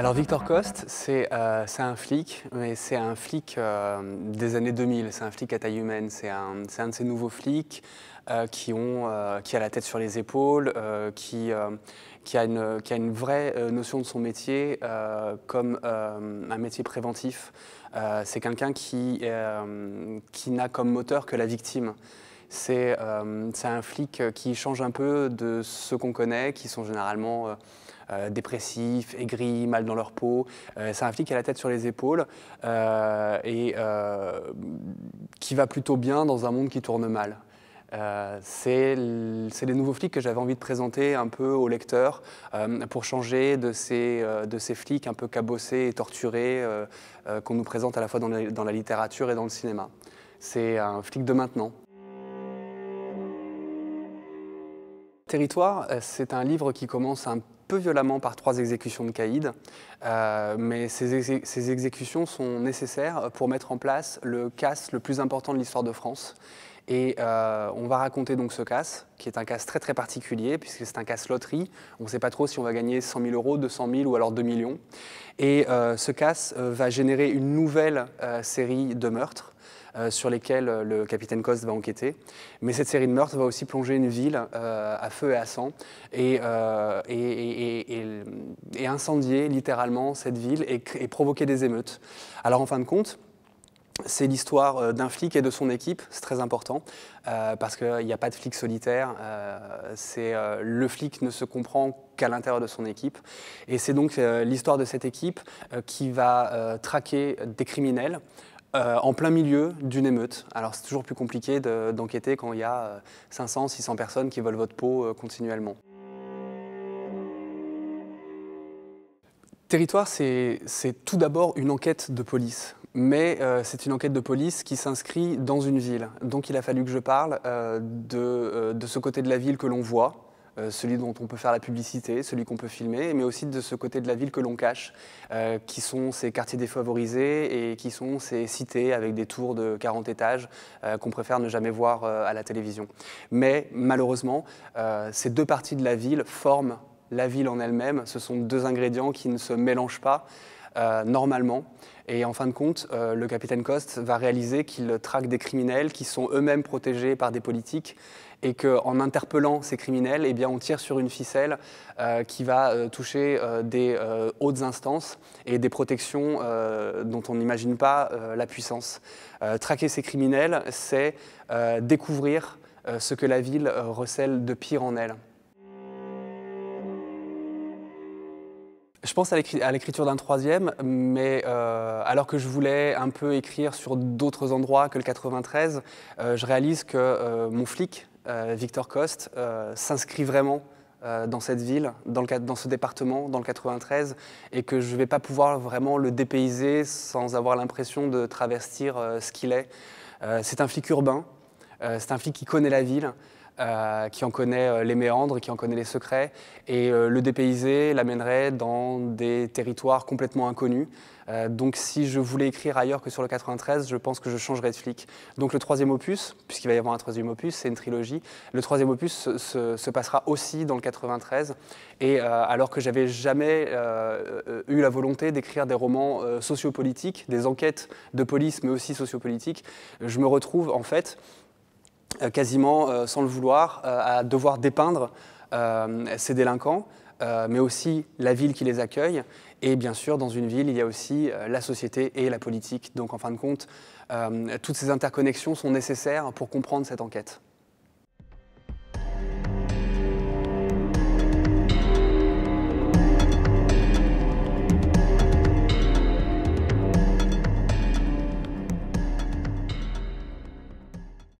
Alors Victor Coste, euh, c'est un flic, mais c'est un flic euh, des années 2000, c'est un flic à taille humaine, c'est un, de ces nouveaux flics euh, qui, ont, qui a la tête sur les épaules, qui, qui, a une, a une vraie notion de son métier comme un métier préventif. c'est quelqu'un qui, qui n'a comme moteur que la victime. Euh, c'est un flic euh, qui change un peu de ceux qu'on connaît, qui sont généralement euh, dépressifs, aigris, mal dans leur peau. c'est un flic qui a la tête sur les épaules et qui va plutôt bien dans un monde qui tourne mal. c'est les nouveaux flics que j'avais envie de présenter un peu aux lecteurs pour changer de ces, flics un peu cabossés et torturés qu'on nous présente à la fois dans la littérature et dans le cinéma. C'est un flic de maintenant. Territoire, euh, c'est un livre qui commence un peu violemment par trois exécutions de Caïd, euh, mais ces, ces exécutions sont nécessaires pour mettre en place le casse le plus important de l'histoire de France, et euh, on va raconter donc ce casse, qui est un casse très très particulier, puisque c'est un casse loterie. On ne sait pas trop si on va gagner 100 000 euros, 200 000 ou alors 2 millions. Et euh, ce casse euh, va générer une nouvelle série de meurtres. sur lesquels le capitaine Coste va enquêter. Mais cette série de meurtres va aussi plonger une ville à feu et à sang et, et, et, et incendier littéralement cette ville et provoquer des émeutes. Alors en fin de compte, c'est l'histoire euh, d'un flic et de son équipe, c'est très important, euh, parce qu'il n'y a pas de flic solitaire, euh, c'est le flic ne se comprend qu'à l'intérieur de son équipe. Et c'est donc l'histoire de cette équipe qui va traquer des criminels, en plein milieu d'une émeute. Alors c'est toujours plus compliqué d'enquêter quand il y a 500, 600 personnes qui volent votre peau continuellement. Territoire, c'est tout d'abord une enquête de police mais euh, c'est une enquête de police qui s'inscrit dans une ville. Donc il a fallu que je parle euh, de, euh, de, ce côté de la ville que l'on voit, celui dont on peut faire la publicité, celui qu'on peut filmer, mais aussi de ce côté de la ville que l'on cache, qui sont ces quartiers défavorisés et qui sont ces cités avec des tours de 40 étages qu'on préfère ne jamais voir à la télévision. Mais malheureusement, ces deux parties de la ville forment la ville en elle-même. Ce sont deux ingrédients qui ne se mélangent pas. Euh, normalement. Et en fin de compte, euh, le capitaine Coste va réaliser qu'il traque des criminels qui sont eux-mêmes protégés par des politiques et qu'en interpellant ces criminels, eh bien, on tire sur une ficelle euh, qui va toucher des hautes instances et des protections dont on n'imagine pas la puissance. traquer ces criminels, c'est découvrir ce que la ville recèle de pire en elle. Je pense à l'écriture d'un troisième, mais euh, alors que je voulais un peu écrire sur d'autres endroits que le 93, euh, je réalise que euh, mon flic, Victor Coste, s'inscrit vraiment dans cette ville, dans, dans, ce département, dans le 93, et que je ne vais pas pouvoir vraiment le dépayser sans avoir l'impression de travestir ce qu'il est. c'est un flic urbain, euh, c'est un flic qui connaît la ville. Euh, qui en connaît euh, les méandres, qui en connaît les secrets, et le dépayser l'amènerait dans des territoires complètement inconnus. donc si je voulais écrire ailleurs que sur le 93, je pense que je changerais de flic. Donc le troisième opus, puisqu'il va y avoir un troisième opus, c'est une trilogie, le troisième opus se, passera aussi dans le 93, et alors que j'avais jamais eu la volonté d'écrire des romans sociopolitiques, des enquêtes de police, mais aussi sociopolitiques, je me retrouve en fait euh, quasiment euh, sans le vouloir, euh, à devoir dépeindre ces délinquants, mais aussi la ville qui les accueille. Et bien sûr, dans une ville, il y a aussi la société et la politique. Donc, en fin de compte, toutes ces interconnexions sont nécessaires pour comprendre cette enquête.